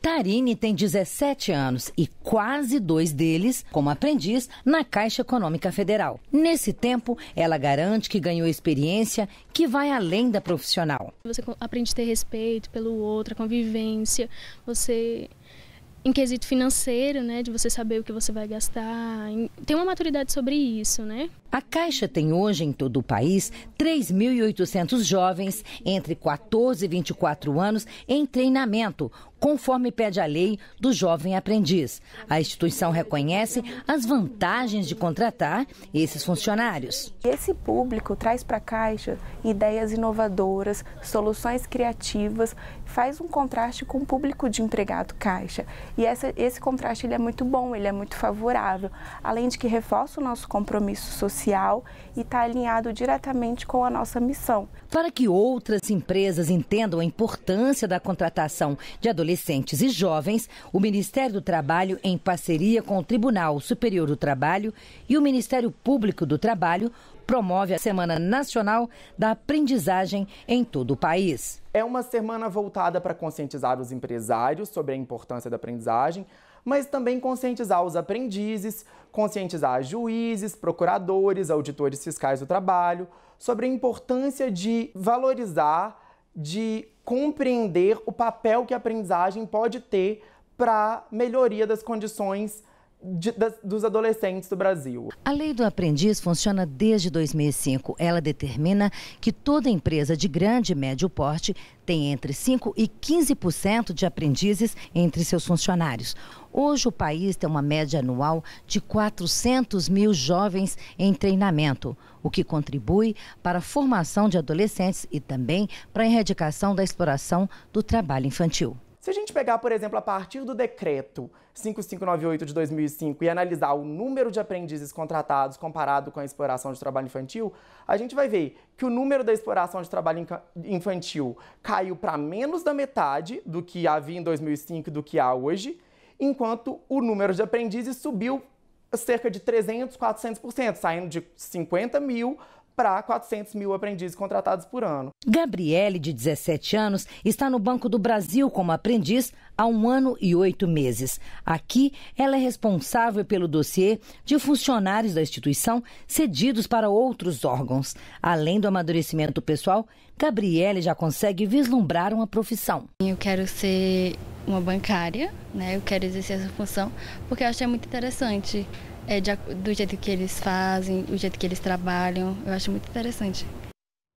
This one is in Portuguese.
Tarine tem 17 anos e quase dois deles como aprendiz na Caixa Econômica Federal. Nesse tempo, ela garante que ganhou experiência que vai além da profissional. Você aprende a ter respeito pelo outro, a convivência, você em quesito financeiro, né, de você saber o que você vai gastar, tem uma maturidade sobre isso, né? A Caixa tem hoje em todo o país 3.800 jovens entre 14 e 24 anos em treinamento, conforme pede a lei do jovem aprendiz. A instituição reconhece as vantagens de contratar esses funcionários. Esse público traz para a Caixa ideias inovadoras, soluções criativas, faz um contraste com o público de empregado Caixa. E essa, esse contraste ele é muito bom, ele é muito favorável, além de que reforça o nosso compromisso social social e está alinhado diretamente com a nossa missão. Para que outras empresas entendam a importância da contratação de adolescentes e jovens, o Ministério do Trabalho, em parceria com o Tribunal Superior do Trabalho e o Ministério Público do Trabalho, promove a Semana Nacional da Aprendizagem em todo o país. É uma semana voltada para conscientizar os empresários sobre a importância da aprendizagem, mas também conscientizar os aprendizes, conscientizar juízes, procuradores, auditores fiscais do trabalho sobre a importância de valorizar, de compreender o papel que a aprendizagem pode ter para melhoria das condições de, das, dos adolescentes do Brasil. A lei do aprendiz funciona desde 2005. Ela determina que toda empresa de grande e médio porte tem entre 5% e 15% de aprendizes entre seus funcionários. Hoje, o país tem uma média anual de 400 mil jovens em treinamento, o que contribui para a formação de adolescentes e também para a erradicação da exploração do trabalho infantil. Se a gente pegar, por exemplo, a partir do decreto 5598 de 2005 e analisar o número de aprendizes contratados comparado com a exploração de trabalho infantil, a gente vai ver que o número da exploração de trabalho infantil caiu para menos da metade do que havia em 2005 e do que há hoje, enquanto o número de aprendizes subiu cerca de 300, 400%, saindo de 50 mil para 400 mil aprendizes contratados por ano. Gabriele, de 17 anos, está no Banco do Brasil como aprendiz há um ano e oito meses. Aqui, ela é responsável pelo dossiê de funcionários da instituição cedidos para outros órgãos. Além do amadurecimento pessoal, Gabriele já consegue vislumbrar uma profissão. Eu quero ser uma bancária, né? Eu quero exercer essa função porque eu acho que é muito interessante é, de, do jeito que eles fazem, o jeito que eles trabalham. Eu acho muito interessante.